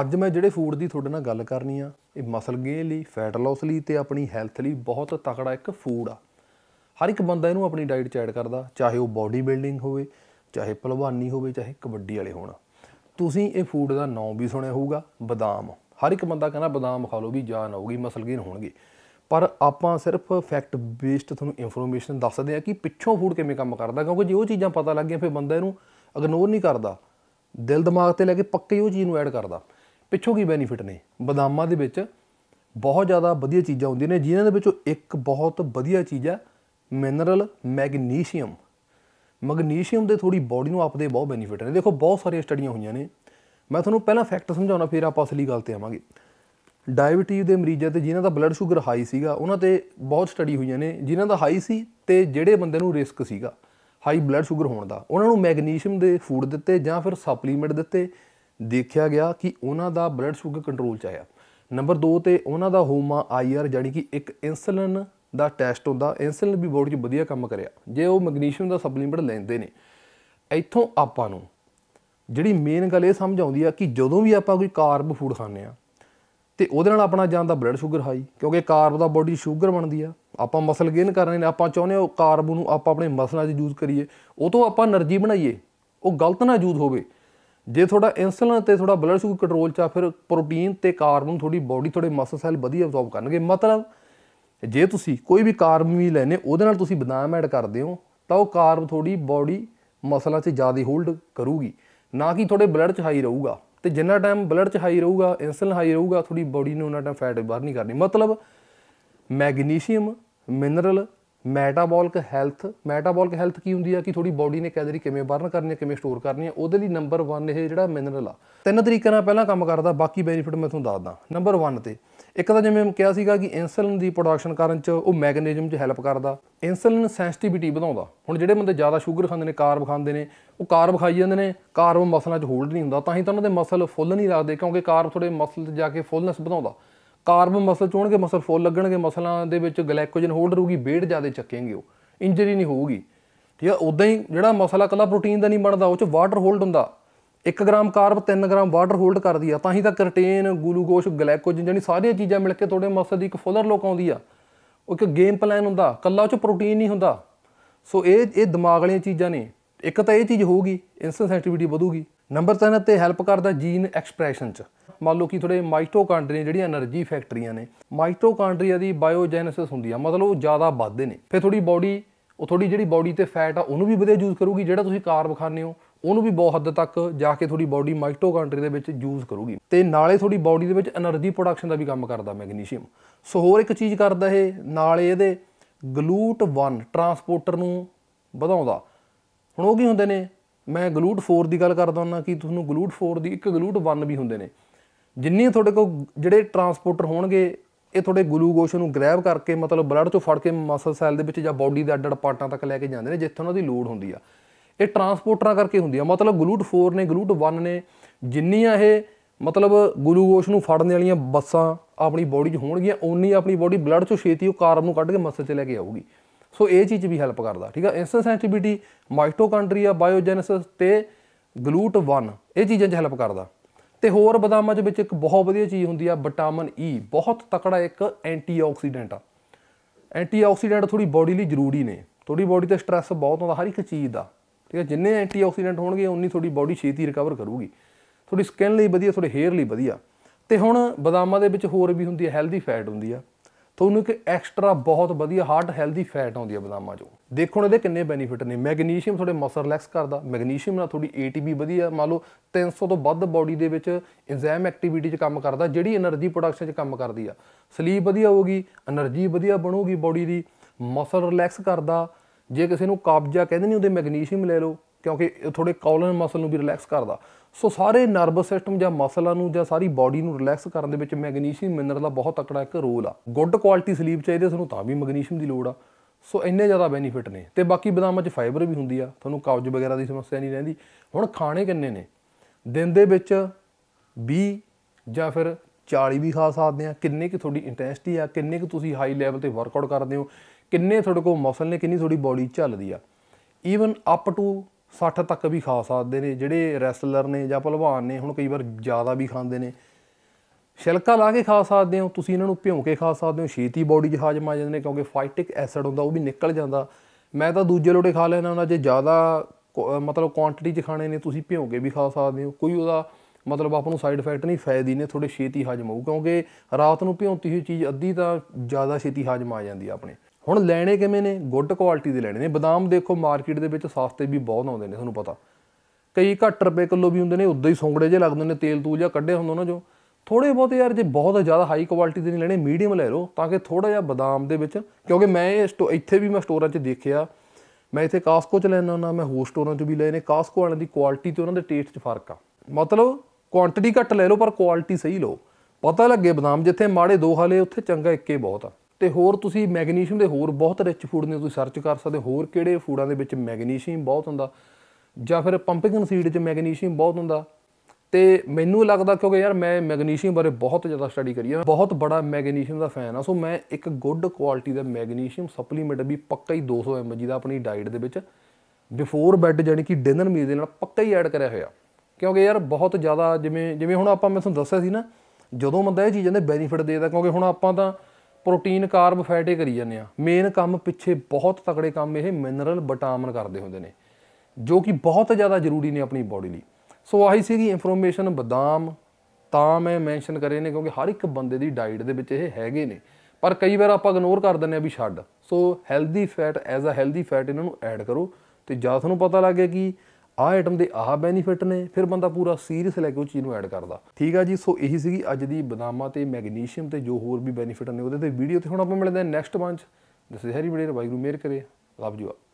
ਅੱਜ ਮੈਂ ਜਿਹੜੇ ਫੂਡ ਦੀ ਤੁਹਾਡੇ ਨਾਲ ਗੱਲ ਕਰਨੀ ਆ ਇਹ ਮਸਲ ਗੇਨ ਲਈ ਫੈਟ ਲਾਸ ਲਈ ਤੇ ਆਪਣੀ ਹੈਲਥ ਲਈ ਬਹੁਤ ਤਕੜਾ ਇੱਕ ਫੂਡ ਆ ਹਰ ਇੱਕ ਬੰਦਾ ਇਹਨੂੰ ਆਪਣੀ ਡਾਈਟ ਚ ਐਡ ਕਰਦਾ ਚਾਹੇ ਉਹ ਬਾਡੀ ਬਿਲਡਿੰਗ ਹੋਵੇ ਚਾਹੇ ਭਲਵਾਨੀ ਹੋਵੇ ਚਾਹੇ ਕਬੱਡੀ ਵਾਲੇ ਹੋਣ ਤੁਸੀਂ ਇਹ ਫੂਡ ਦਾ ਨਾਮ ਵੀ ਸੁਣਿਆ ਹੋਊਗਾ ਬਦਾਮ ਹਰ ਇੱਕ ਬੰਦਾ ਕਹਿੰਦਾ ਬਦਾਮ ਖਾ ਲਓ ਵੀ ਜਾਨ ਆਊਗੀ ਮਸਲ ਗੇਨ ਹੋਣਗੇ ਪਰ ਆਪਾਂ ਸਿਰਫ ਫੈਕਟ ਬੇਸਡ ਤੁਹਾਨੂੰ ਇਨਫੋਰਮੇਸ਼ਨ ਦੱਸਦੇ ਆ ਕਿ ਪਿੱਛੋਂ ਫੂਡ ਕਿਵੇਂ ਕੰਮ ਕਰਦਾ ਕਿਉਂਕਿ ਜੇ ਉਹ ਚੀਜ਼ਾਂ ਪਤਾ ਲੱਗ ਗਈਆਂ ਫਿਰ ਬੰਦਾ ਇਹਨੂੰ ਇਗਨੋਰ ਨਹੀਂ ਕਰਦਾ ਦਿਲ ਦਿਮਾਗ ਤੇ ਲੈ ਕੇ ਪੱਕੇ ਉਹ ਚੀਜ਼ ਨੂੰ ਐਡ ਕਰਦਾ ਪਿੱਛੋਂ ਕੀ ਬੈਨੀਫਿਟ ਨੇ ਬਦਾਮਾਂ ਦੇ ਵਿੱਚ ਬਹੁਤ ਜ਼ਿਆਦਾ ਵਧੀਆ ਚੀਜ਼ਾਂ ਹੁੰਦੀਆਂ ਨੇ ਜਿਨ੍ਹਾਂ ਦੇ ਵਿੱਚੋਂ ਇੱਕ ਬਹੁਤ ਵਧੀਆ ਚੀਜ਼ ਹੈ ਮਿਨਰਲ ਮੈਗਨੀਸ਼ੀਅਮ ਮੈਗਨੀਸ਼ੀਅਮ ਦੇ ਥੋੜੀ ਬਾਡੀ ਨੂੰ ਆਪਦੇ ਬਹੁਤ ਬੈਨੀਫਿਟ ਨੇ ਦੇਖੋ ਬਹੁਤ ਸਾਰੀਆਂ ਸਟੱਡੀਆਂ ਹੋਈਆਂ ਨੇ ਮੈਂ ਤੁਹਾਨੂੰ ਪਹਿਲਾਂ ਫੈਕਟ ਸਮਝਾਉਣਾ ਫਿਰ ਆਪਾਂ ਅਸਲੀ ਗੱਲ ਤੇ ਆਵਾਂਗੇ ਡਾਇਬੀਟੀਜ਼ ਦੇ ਮਰੀਜ਼ਾਂ ਤੇ ਜਿਨ੍ਹਾਂ ਦਾ ਬਲੱਡ ਸ਼ੂਗਰ ਹਾਈ ਸੀਗਾ ਉਹਨਾਂ ਤੇ ਬਹੁਤ ਸਟੱਡੀ ਹੋਈਆਂ ਨੇ ਜਿਨ੍ਹਾਂ ਦਾ ਹਾਈ ਸੀ ਤੇ ਜਿਹੜੇ ਬੰਦੇ ਨੂੰ ਰਿਸਕ ਸੀਗਾ ਹਾਈ ਬਲੱਡ ਸ਼ੂਗਰ ਹੋਣ ਦਾ ਉਹਨਾਂ ਨੂੰ ਮੈਗਨੀਸ਼ੀਅਮ ਦੇ ਫੂਡ ਦਿੱਤੇ ਜਾਂ ਫਿਰ ਸਪਲੀਮੈਂਟ ਦਿੱਤੇ ਦੇਖਿਆ ਗਿਆ ਕਿ ਉਹਨਾਂ ਦਾ ਬਲੱਡ ਸ਼ੂਗਰ ਕੰਟਰੋਲ ਚ ਆਇਆ ਨੰਬਰ 2 ਤੇ ਉਹਨਾਂ ਦਾ ਹੋਮਾ ਆਈਆਰ ਜਾਨੀ ਕਿ ਇੱਕ ਇਨਸੂਲਿਨ ਦਾ ਟੈਸਟ ਹੁੰਦਾ ਇਨਸੂਲਿਨ ਵੀ ਬੋਡੀ 'ਚ ਵਧੀਆ ਕੰਮ ਕਰਿਆ ਜੇ ਉਹ ਮੈਗਨੀਸ਼ੀਅਮ ਦਾ ਸਪਲੀਮੈਂਟ ਲੈਂਦੇ ਨੇ ਇੱਥੋਂ ਆਪਾਂ ਨੂੰ ਜਿਹੜੀ ਮੇਨ ਗੱਲ ਇਹ ਸਮਝ ਆਉਂਦੀ ਆ ਕਿ ਜਦੋਂ ਵੀ ਆਪਾਂ ਕੋਈ ਕਾਰਬ ਫੂਡ ਖਾਂਦੇ ਆ ਤੇ ਉਹਦੇ ਨਾਲ ਆਪਣਾ ਜਾਂਦਾ ਬਲੱਡ ਸ਼ੂਗਰ ਹਾਈ ਕਿਉਂਕਿ ਕਾਰਬ ਦਾ ਬੋਡੀ ਸ਼ੂਗਰ ਬਣਦੀ ਆ ਆਪਾਂ ਮਸਲ ਗੇਨ ਕਰਨੇ ਨੇ ਆਪਾਂ ਚਾਹੁੰਦੇ ਆ ਉਹ ਕਾਰਬ ਨੂੰ ਆਪਾਂ ਆਪਣੇ ਮਸਲਾਂ 'ਚ ਯੂਜ਼ ਕਰੀਏ ਉਹ ਤੋਂ ਆਪਾਂ એનર્ਜੀ ਬਣਾਈਏ ਉਹ ਗਲਤ ਨਾ ਯੂਜ਼ ਹੋਵੇ ਜੇ ਤੁਹਾਡਾ ਇਨਸੂਲਿਨ ਤੇ ਤੁਹਾਡਾ ਬਲੱਡ ਸ਼ੂਗਰ ਕੰਟਰੋਲ ਚ ਆ ਫਿਰ ਪ੍ਰੋਟੀਨ ਤੇ ਕਾਰਬਨ ਥੋੜੀ ਤੁਹਾਡੀ ਬਾਡੀ ਤੁਹਾਡੇ ਮਸਲ ਸੈੱਲ ਵਧੀਆ ਅਬਜ਼ੌਰਬ ਕਰਨਗੇ ਮਤਲਬ ਜੇ ਤੁਸੀਂ ਕੋਈ ਵੀ ਕਾਰਬ ਵੀ ਲੈਨੇ ਉਹਦੇ ਨਾਲ ਤੁਸੀਂ ਬਦਾਮ ਐਡ ਕਰਦੇ ਹੋ ਤਾਂ ਉਹ ਕਾਰਬ ਤੁਹਾਡੀ ਬਾਡੀ ਮਸਲਾਂ 'ਚ ਜ਼ਿਆਦਾ ਹੋਲਡ ਕਰੂਗੀ ਨਾ ਕਿ ਤੁਹਾਡੇ ਬਲੱਡ 'ਚ ਹਾਈ ਰਹੂਗਾ ਤੇ ਜਿੰਨਾ ਟਾਈਮ ਬਲੱਡ 'ਚ ਹਾਈ ਰਹੂਗਾ ਇਨਸੂਲਿਨ ਹਾਈ ਰਹੂਗਾ ਤੁਹਾਡੀ ਬਾਡੀ ਨੂੰ ਉਹਨਾਂ ਟਾਈਮ ਫੈਟ ਬਾਹਰ ਨਹੀਂ ਕਰਨੀ ਮਤਲਬ magnesium mineral metabolic health metabolic health ਕੀ ਹੁੰਦੀ ਆ ਕਿ ਥੋੜੀ ਬਾਡੀ ਨੇ ਕੈਲਰੀ ਕਿਵੇਂ ਬਰਨ ਕਰਨੀ ਹੈ ਕਿਵੇਂ ਸਟੋਰ ਕਰਨੀ ਹੈ ਉਹਦੇ ਲਈ ਨੰਬਰ 1 ਇਹ ਜਿਹੜਾ ਮਿਨਰਲ ਆ ਤਿੰਨ ਤਰੀਕਿਆਂ ਨਾਲ ਪਹਿਲਾਂ ਕੰਮ ਕਰਦਾ ਬਾਕੀ ਬੈਨੀਫਿਟ ਮੈਂ ਤੁਹਾਨੂੰ ਦੱਸਦਾ ਨੰਬਰ 1 ਤੇ ਇੱਕ ਤਾਂ ਜਿਵੇਂ ਮੈਂ ਕਿਹਾ ਸੀਗਾ ਕਿ ਇਨਸੂਲਿਨ ਦੀ ਪ੍ਰੋਡਕਸ਼ਨ ਕਰਨ ਚ ਉਹ ਮੈਗਨੇਸੀਅਮ ਚ ਹੈਲਪ ਕਰਦਾ ਇਨਸੂਲਿਨ ਸੈਂਸਿਟੀਵਿਟੀ ਵਧਾਉਂਦਾ ਹੁਣ ਜਿਹੜੇ ਬੰਦੇ ਜ਼ਿਆਦਾ ਸ਼ੂਗਰ ਖਾਂਦੇ ਨੇ ਕਾਰਬ ਖਾਂਦੇ ਨੇ ਉਹ ਕਾਰਬ ਖਾਈ ਜਾਂਦੇ ਨੇ ਕਾਰਬ ਮਸਲਾਂ ਚ ਹੋਲਡ ਨਹੀਂ ਹੁੰਦਾ ਤਾਂ ਹੀ ਤਾਂ ਉਹਨਾਂ ਦੇ ਮਸਲ ਫੁੱਲ ਨਹੀਂ ਲੱਗਦੇ ਕਿਉਂਕਿ ਕਾਰਬ ਥੋੜੇ ਮਸਲ ਤੇ ਜਾ ਕੇ ਫੁੱਲਨੈਸ ਵਧਾਉਂਦਾ ਕਾਰਬ ਮਸਲ ਚੋਣਗੇ ਮਸਲ ਫੁੱਲ ਲੱਗਣਗੇ ਮਸਲਾਂ ਦੇ ਵਿੱਚ ਗਲਾਈਕੋਜਨ ਹੋਲਡ ਰਹੂਗੀ ਵੇਟ ਜ਼ਿਆਦਾ ਚੱਕੇਗੇ ਉਹ ਇੰਜਰੀ ਨਹੀਂ ਹੋਊਗੀ ਠੀਕ ਆ ਉਦਾਂ ਹੀ ਜਿਹੜਾ ਮਸਲਾ ਕੱਲਾ ਪ੍ਰੋਟੀਨ ਦਾ ਨਹੀਂ ਬਣਦਾ ਉਹ ਚ ਵਾਟਰ ਹੋਲਡ ਹੁੰਦਾ 1 gram carb 3 gram water hold ਕਰਦੀ ਆ ਤਾਂ ਹੀ ਤਾਂ ਕਰਟੇਨ ਗਲੂਕੋਸ਼ ਗਲਾਈਕੋਜਨ ਜਾਨੀ ਸਾਰੀਆਂ ਚੀਜ਼ਾਂ ਮਿਲ ਕੇ ਤੁਹਾਡੇ ਮਸਲ ਦੀ ਇੱਕ ਫੁੱਲਰ ਲੋਕ ਆਉਂਦੀ ਆ ਉਹ ਇੱਕ ਗੇਮ ਪਲਾਨ ਹੁੰਦਾ ਕੱਲਾ ਉਹ ਚ ਪ੍ਰੋਟੀਨ ਨਹੀਂ ਹੁੰਦਾ ਸੋ ਇਹ ਇਹ ਦਿਮਾਗ ਵਾਲੀਆਂ ਚੀਜ਼ਾਂ ਨੇ ਇੱਕ ਤਾਂ ਇਹ ਚੀਜ਼ ਹੋਊਗੀ ਇਨਸਨ ਸੈਂਸਿਟੀਵਿਟੀ ਵਧੂਗੀ ਨੰਬਰ 3 ਤੇ ਹੈਲਪ ਕਰਦਾ ਜੀਨ ਐਕਸਪ੍ਰੈਸ਼ਨ ਚ ਮੰਨ ਲਓ ਕਿ ਥੋੜੇ ਮਾਈਟੋਕਾਂਡਰੀਆ ਜਿਹੜੀਆਂ એનર્ਜੀ ਫੈਕਟਰੀਆਂ ਨੇ ਮਾਈਟੋਕਾਂਡਰੀਆ ਦੀ ਬਾਇਓਜੈਨੇਸਿਸ ਹੁੰਦੀ ਆ ਮਤਲਬ ਉਹ ਜ਼ਿਆਦਾ ਵੱਧਦੇ ਨੇ ਫਿਰ ਥੋੜੀ ਬਾਡੀ ਉਹ ਥੋੜੀ ਜਿਹੜੀ ਬਾਡੀ ਤੇ ਫੈਟ ਆ ਉਹਨੂੰ ਵੀ ਵਧੇ ਯੂਜ਼ ਕਰੂਗੀ ਜਿਹੜਾ ਤੁਸੀਂ ਕਾਰਬ ਖਾਣੇ ਹੋ ਉਹਨੂੰ ਵੀ ਬਹੁਤ ਹੱਦ ਤੱਕ ਜਾ ਕੇ ਤੁਹਾਡੀ ਬਾਡੀ ਮਾਈਟੋਕਾਂਡਰੀ ਦੇ ਵਿੱਚ ਯੂਜ਼ ਕਰੂਗੀ ਤੇ ਨਾਲੇ ਤੁਹਾਡੀ ਬਾਡੀ ਦੇ ਵਿੱਚ એનર્ਜੀ ਪ੍ਰੋਡਕਸ਼ਨ ਦਾ ਵੀ ਕੰਮ ਕਰਦਾ ਮੈਗਨੀਸ਼ੀਅਮ ਸੋ ਹੋਰ ਇੱਕ ਚੀਜ਼ ਕਰਦਾ ਇਹ ਨਾਲੇ ਇਹਦੇ ਗਲੂਟ 1 ਟਰਾਂਸਪੋਰਟਰ ਨੂੰ ਵਧਾਉਂਦਾ ਹੁਣ ਉਹ ਕੀ ਹੁੰਦੇ ਨੇ ਮੈਂ ਗਲੂਟ 4 ਦੀ ਗੱਲ ਕਰਦਾ ਹਾਂ ਕਿ ਤੁਹਾਨੂੰ ਗਲੂਟ 4 ਦੀ ਇੱਕ ਗਲੂਟ 1 ਵੀ ਹੁੰਦੇ ਨੇ ਜਿੰਨੇ ਤੁਹਾਡੇ ਕੋਲ ਜਿਹੜੇ ਟਰਾਂਸਪੋਰਟਰ ਹੋਣਗੇ ਇਹ ਤੁਹਾਡੇ ਗਲੂਕੋਸ਼ ਨੂੰ ਗ੍ਰੈਬ ਕਰਕੇ ਮਤਲਬ ਬਲੱਡ ਚੋਂ ਫੜ ਕੇ ਮਸਲ ਸੈੱਲ ਦੇ ਵਿੱਚ ਜਾਂ ਬਾਡੀ ਦੇ ਅੱਡ-ਅੱਡ ਪਾਰਟਾਂ ਤੱਕ ਲੈ ਕੇ ਜਾਂਦੇ ਨੇ ਜਿੱਥੇ ਉਹਨਾਂ ਦੀ ਲੋੜ ਹੁੰਦੀ ਆ ਇਹ ਟਰਾਂਸਪੋਰਟਰਾਂ ਕਰਕੇ ਹੁੰਦੀ ਆ ਮਤਲਬ ਗਲੂਟ 4 ਨੇ ਗਲੂਟ 1 ਨੇ ਜਿੰਨੀਆਂ ਇਹ ਮਤਲਬ ਗਲੂਕੋਸ਼ ਨੂੰ ਫੜਨ ਵਾਲੀਆਂ ਬੱਸਾਂ ਆਪਣੀ ਬਾਡੀ 'ਚ ਹੋਣਗੀਆਂ ਓਨੀ ਆਪਣੀ ਬਾਡੀ ਬਲੱਡ ਚੋਂ ਛੇਤੀ ਉਹ ਕਾਰਬ ਨੂੰ ਕੱਢ ਕੇ ਮਸਲ 'ਚ ਲੈ ਕੇ ਆਊਗੀ ਸੋ ਇਹ ਚੀਜ਼ ਵੀ ਹੈਲਪ ਕਰਦਾ ਠੀਕ ਆ ਇਨਸੂਲਿਨ ਸੈਂਸਿਟੀਵਿਟੀ ਮਾਈਟੋਕਾਂਡਰੀਆ ਬਾਇਓਜੈਨੇਸਿਸ ਤੇ ਗਲੂਟ 1 ਇਹ ਚੀਜ਼ਾਂ 'ਚ ਹੈਲਪ ਕਰਦਾ ਤੇ ਹੋਰ ਬਦਾਮਾਂ ਦੇ ਵਿੱਚ ਇੱਕ ਬਹੁਤ ਵਧੀਆ ਚੀਜ਼ ਹੁੰਦੀ ਆ ਵਿਟਾਮਿਨ ਈ e, ਬਹੁਤ ਤਕੜਾ ਇੱਕ ਐਂਟੀਆਕਸੀਡੈਂਟ ਆ ਐਂਟੀਆਕਸੀਡੈਂਟ ਥੋੜੀ ਬਾਡੀ ਲਈ ਜ਼ਰੂਰੀ ਨੇ ਥੋੜੀ ਬਾਡੀ ਤੇ ਸਟ्रेस ਬਹੁਤ ਆਉਂਦਾ ਹਰ ਇੱਕ ਚੀਜ਼ ਦਾ ਠੀਕ ਆ ਜਿੰਨੇ ਐਂਟੀਆਕਸੀਡੈਂਟ ਹੋਣਗੇ ਉਨੀ ਥੋੜੀ ਬਾਡੀ ਛੇਤੀ ਰਿਕਵਰ ਕਰੂਗੀ ਥੋੜੀ ਸਕਿਨ ਲਈ ਵਧੀਆ ਥੋੜੇ ਹੇਅਰ ਲਈ ਵਧੀਆ ਤੇ ਹੁਣ ਬਦਾਮਾਂ ਦੇ ਵਿੱਚ ਹੋਰ ਵੀ ਹੁੰਦੀ ਹੈ ਹੈਲਦੀ ਫੈਟ ਹੁੰਦੀ ਆ ਤੁਹਾਨੂੰ ਇੱਕ ਐਕਸਟਰਾ ਬਹੁਤ ਵਧੀਆ ਹਾਰਟ ਹੈਲਦੀ ਫੈਟ ਆਉਂਦੀ ਹੈ ਬਦਾਮਾਂ ਚੋਂ ਦੇਖੋ ਇਹਦੇ ਕਿੰਨੇ ਬੈਨੀਫਿਟ ਨੇ ਮੈਗਨੀਸ਼ੀਅਮ ਤੁਹਾਡੇ ਮਸਲ ਰਿਲੈਕਸ ਕਰਦਾ ਮੈਗਨੀਸ਼ੀਅਮ ਨਾਲ ਤੁਹਾਡੀ ਏਟੀਪੀ ਵਧੀਆ ਮੰਨ ਲਓ 300 ਤੋਂ ਵੱਧ ਬਾਡੀ ਦੇ ਵਿੱਚ ਐਂਜ਼ਾਈਮ ਐਕਟੀਵਿਟੀ 'ਚ ਕੰਮ ਕਰਦਾ ਜਿਹੜੀ એનર્ਜੀ ਪ੍ਰੋਡਕਸ਼ਨ 'ਚ ਕੰਮ ਕਰਦੀ ਆ ਸਲੀਪ ਵਧੀਆ ਹੋਊਗੀ એનર્ਜੀ ਵਧੀਆ ਬਣੂਗੀ ਬਾਡੀ ਦੀ ਮਸਲ ਰਿਲੈਕਸ ਕਰਦਾ ਜੇ ਕਿਸੇ ਨੂੰ ਕਬਜ਼ਾ ਕਹਿੰਦੇ ਨਹੀਂ ਉਹਦੇ ਮੈਗਨੀਸ਼ੀਅਮ ਲੈ ਲਓ ਕਿਉਂਕਿ ਇਹ ਥੋੜੇ ਕੋਲਨ ਮਸਲ ਨੂੰ ਵੀ ਰਿਲੈਕਸ ਕਰਦਾ ਸੋ ਸਾਰੇ ਨਰਵਸ ਸਿਸਟਮ ਜਾਂ ਮਸਲਾਂ ਨੂੰ ਜਾਂ ਸਾਰੀ ਬਾਡੀ ਨੂੰ ਰਿਲੈਕਸ ਕਰਨ ਦੇ ਵਿੱਚ ਮੈਗਨੀਸ਼ੀਅਮ ਮਿਨਰਲ ਦਾ ਬਹੁਤ ਤਕੜਾ ਇੱਕ ਰੋਲ ਆ ਗੁੱਡ ਕੁਆਲਿਟੀ ਸਲੀਪ ਚਾਹੀਦੀ ਤੁਹਾਨੂੰ ਤਾਂ ਵੀ ਮੈਗਨੀਸ਼ੀਅਮ ਦੀ ਲੋੜ ਆ ਸੋ ਇੰਨੇ ਜ਼ਿਆਦਾ ਬੈਨੀਫਿਟ ਨੇ ਤੇ ਬਾਕੀ ਬਦਾਮਾਂ 'ਚ ਫਾਈਬਰ ਵੀ ਹੁੰਦੀ ਆ ਤੁਹਾਨੂੰ ਕਬਜ਼ ਵਗੈਰਾ ਦੀ ਸਮੱਸਿਆ ਨਹੀਂ ਰਹਿੰਦੀ ਹੁਣ ਖਾਣੇ ਕਿੰਨੇ ਨੇ ਦਿਨ ਦੇ ਵਿੱਚ 20 ਜਾਂ ਫਿਰ 40 ਵੀ ਖਾ ਸਕਦੇ ਆ ਕਿੰਨੇ ਕਿ ਤੁਹਾਡੀ ਇੰਟੈਂਸਿਟੀ ਆ ਕਿੰਨੇ ਕਿ ਤੁਸੀਂ ਹਾਈ ਲੈਵਲ ਤੇ ਵਰਕਆਊਟ ਕਰਦੇ ਹੋ ਕਿੰਨੇ ਤੁਹਾਡੇ ਕੋਲ ਮਸਲ ਨੇ ਕਿੰਨੀ ਤੁਹਾਡੀ ਬਾਡੀ ਚੱਲਦੀ ਆ ਈਵਨ ਅਪ ਟੂ 60 ਤੱਕ ਵੀ ਖਾ ਸਕਦੇ ਨੇ ਜਿਹੜੇ ਰੈਸਲਰ ਨੇ ਜਾਂ ਪਹਿਲਵਾਨ ਨੇ ਹੁਣ ਕਈ ਵਾਰ ਜ਼ਿਆਦਾ ਵੀ ਖਾਂਦੇ ਨੇ ਛਿਲਕਾ ਲਾ ਕੇ ਖਾ ਸਕਦੇ ਹੋ ਤੁਸੀਂ ਇਹਨਾਂ ਨੂੰ ਭਿਉਂ ਕੇ ਖਾ ਸਕਦੇ ਹੋ ਛੇਤੀ ਬਾਡੀ 'ਚ ਹਾਜ਼ਮ ਆ ਜਾਂਦੇ ਨੇ ਕਿਉਂਕਿ ਫਾਈਟਿਕ ਐਸਿਡ ਹੁੰਦਾ ਉਹ ਵੀ ਨਿਕਲ ਜਾਂਦਾ ਮੈਂ ਤਾਂ ਦੂਜੇ ਲੋੜੇ ਖਾ ਲੈਣਾ ਉਹਨਾਂ ਜੇ ਜ਼ਿਆਦਾ ਮਤਲਬ ਕੁਆਂਟੀਟੀ 'ਚ ਖਾਣੇ ਨੇ ਤੁਸੀਂ ਭਿਉਂ ਕੇ ਵੀ ਖਾ ਸਕਦੇ ਹੋ ਕੋਈ ਉਹਦਾ ਮਤਲਬ ਆਪ ਨੂੰ ਸਾਈਡ ਇਫੈਕਟ ਨਹੀਂ ਫਾਇਦੇ ਨੇ ਥੋੜੇ ਛੇਤੀ ਹਾਜ਼ਮ ਹੋਊ ਕਿਉਂਕਿ ਰਾਤ ਨੂੰ ਭਿਉਂਤੀ ਹੋਈ ਚੀਜ਼ ਅੱਧੀ ਤਾਂ ਜ਼ਿਆਦਾ ਛੇਤੀ ਹਾਜ਼ਮ ਆ ਜਾਂਦੀ ਆ ਆਪਣੇ ਹੁਣ ਲੈਣੇ ਕਿਵੇਂ ਨੇ ਗੁੱਡ ਕੁਆਲਿਟੀ ਦੇ ਲੈਣੇ ਨੇ ਬਦਾਮ ਦੇਖੋ ਮਾਰਕੀਟ ਦੇ ਵਿੱਚ ਸਸਤੇ ਵੀ ਬਹੁਤ ਆਉਂਦੇ ਨੇ ਤੁਹਾਨੂੰ ਪਤਾ ਕਈ ਘੱਟ ਰੁਪਏ ਕਿਲੋ ਵੀ ਹੁੰਦੇ ਨੇ ਉਦਾਂ ਹੀ ਸੌਂਗੜੇ ਜੇ ਲੱਗਦੇ ਨੇ ਤੇਲ ਤੂਲ ਜਾਂ ਕੱਢੇ ਹੁੰਦੇ ਉਹਨਾਂ ਜੋ ਥੋੜੇ ਬਹੁਤ ਯਾਰ ਜੇ ਬਹੁਤ ਜ਼ਿਆਦਾ ਹਾਈ ਕੁਆਲਿਟੀ ਦੇ ਨਹੀਂ ਲੈਣੇ ਮੀਡੀਅਮ ਲੈ ਲਓ ਤਾਂ ਕਿ ਥੋੜਾ ਜਿਹਾ ਬਦਾਮ ਦੇ ਵਿੱਚ ਕਿਉਂਕਿ ਮੈਂ ਇਹ ਇੱਥੇ ਵੀ ਮੈਂ ਸਟੋਰਾਂ 'ਚ ਦੇਖਿਆ ਮੈਂ ਇੱਥੇ ਕਾਸਕੋ 'ਚ ਲੈਣਾ ਹੁੰਦਾ ਮੈਂ ਹੋਰ ਸਟੋਰਾਂ 'ਚ ਵੀ ਲਏ ਨੇ ਕਾਸਕੋ ਵਾਲਿਆਂ ਦੀ ਕੁਆਲਿਟੀ ਤੇ ਉਹਨਾਂ ਦੇ ਟੇਸਟ 'ਚ ਫਰਕ ਆ ਮਤਲਬ ਕੁਆਂਟੀਟੀ ਘੱਟ ਲੈ ਲਓ ਪਰ ਕੁਆਲਿਟੀ ਸਹੀ ਲਓ ਪਤਾ ਲੱਗੇ ਬਦਾਮ ਜਿੱਥੇ ਮਾੜੇ ਦੋ ਹਾਲੇ ਉੱਥੇ ਚੰਗਾ ਇੱਕੇ ਬਹੁਤ ਆ ਤੇ ਹੋਰ ਤੁਸੀਂ ਮੈਗਨੀਸ਼ੀਅਮ ਦੇ ਹੋਰ ਬਹੁਤ ਰਿਚ ਫੂਡ ਨੇ ਤੁਸੀਂ ਸਰਚ ਕਰ ਸਕਦੇ ਹੋਰ ਕਿਹੜੇ ਫੂਡਾਂ ਦੇ ਵਿੱਚ ਮੈਗਨੀਸ਼ੀਅਮ ਬਹੁਤ ਹੁੰਦਾ ਜਾਂ ਫਿਰ ਪੰਪਕਿਨ ਸੀਡ 'ਚ ਮੈਗਨੀਸ਼ੀਅਮ ਬਹੁਤ ਹੁੰਦਾ ਤੇ ਮੈਨੂੰ ਲੱਗਦਾ ਕਿਉਂਕਿ ਯਾਰ ਮੈਂ ਮੈਗਨੀਸ਼ੀਅਮ ਬਾਰੇ ਬਹੁਤ ਜ਼ਿਆਦਾ ਸਟੱਡੀ ਕਰੀ ਹੈ ਬਹੁਤ ਬੜਾ ਮੈਗਨੀਸ਼ੀਅਮ ਦਾ ਫੈਨ ਆ ਸੋ ਮੈਂ ਇੱਕ ਗੁੱਡ ਕੁਆਲਿਟੀ ਦਾ ਮੈਗਨੀਸ਼ੀਅਮ ਸਪਲੀਮੈਂਟ ਵੀ ਪੱਕਾ ਹੀ 200 mg ਦਾ ਆਪਣੀ ਡਾਈਟ ਦੇ ਵਿੱਚ ਬਿਫੋਰ ਬੈੱਡ ਜਾਨੀ ਕਿ ਡਿਨਰ ਮੀਲ ਦੇ ਨਾਲ ਪੱਕਾ ਹੀ ਐਡ ਕਰਿਆ ਹੋਇਆ ਕਿਉਂਕਿ ਯਾਰ ਬਹੁਤ ਜ਼ਿਆਦਾ ਜਿਵੇਂ ਜਿਵੇਂ ਹੁਣ ਆਪਾਂ ਮੈਂ ਤੁਹਾਨੂੰ ਦੱਸਿਆ ਸੀ ਨਾ ਜਦੋਂ ਬੰਦਾ ਇਹ ਚੀਜ਼ਾਂ ਦੇ ਬੈਨੀਫਿਟ ਦੇਦਾ ਕਿਉਂਕਿ ਹੁਣ ਆਪਾਂ ਤਾਂ ਪ੍ਰੋਟੀਨ ਕਾਰਬ ਹੀ ਕਰੀ ਜਾਂਦੇ ਆ ਮੇਨ ਕੰਮ ਪਿੱਛੇ ਬਹੁਤ ਤਕੜੇ ਕੰਮ ਇਹ ਮਿਨਰਲ ਵਿਟਾਮਿਨ ਕਰਦੇ ਹੁੰਦੇ ਨੇ ਜੋ ਕਿ ਬਹੁਤ ਜ਼ਿਆਦਾ ਜ਼ਰੂਰੀ ਨੇ ਆਪਣੀ ਬਾਡੀ ਲਈ ਸੋ ਆਹੀ ਸੀਗੀ ਇਨਫੋਰਮੇਸ਼ਨ ਬਦਾਮ ਤਾਂ ਮੈਂ ਮੈਂਸ਼ਨ ਕਰੇ ਨੇ ਕਿਉਂਕਿ ਹਰ ਇੱਕ ਬੰਦੇ ਦੀ ਡਾਈਟ ਦੇ ਵਿੱਚ ਇਹ ਹੈਗੇ ਨੇ ਪਰ ਕਈ ਵਾਰ ਆਪਾਂ ਇਗਨੋਰ ਕਰ ਦਿੰਦੇ ਆ ਵੀ ਛੱਡ so healthy fat as a healthy fat ਇਹਨਾਂ ਨੂੰ ਐਡ ਕਰੋ ਤੇ ਜਦ ਤੁਹਾਨੂੰ ਪਤਾ ਲੱਗੇ ਕਿ ਆ ਆਈਟਮ ਦੇ ਆਹ ਬੈਨੀਫਿਟ ਨੇ ਫਿਰ ਬੰਦਾ ਪੂਰਾ ਸੀਰੀਅਸ ਲੈ ਕੇ ਉਹ ਚੀਜ਼ ਨੂੰ ਐਡ ਕਰਦਾ ਠੀਕ ਆ ਜੀ ਸੋ ਇਹੀ ਸੀਗੀ ਅੱਜ ਦੀ ਬਦਾਮਾਂ ਤੇ ਮੈਗਨੀਸ਼ੀਅਮ ਤੇ ਜੋ ਹੋਰ ਵੀ ਬੈਨੀਫਿਟ ਨੇ ਉਹਦੇ ਤੇ ਵੀਡੀਓ ਤੇ ਹੁਣ ਆਪਾਂ ਮਿਲਦੇ ਹਾਂ ਨੈਕਸਟ ਵਨ ਚ ਦਿਸ ਇਜ਼ ਹਰੀ ਬੜੇਰ ਮੇਰ ਕਰੇ ਲਵ ਯੂ